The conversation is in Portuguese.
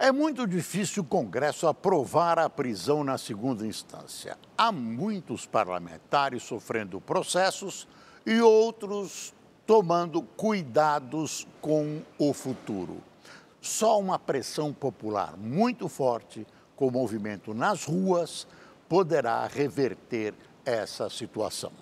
É muito difícil o Congresso aprovar a prisão na segunda instância. Há muitos parlamentares sofrendo processos e outros tomando cuidados com o futuro. Só uma pressão popular muito forte, com movimento nas ruas, poderá reverter essa situação.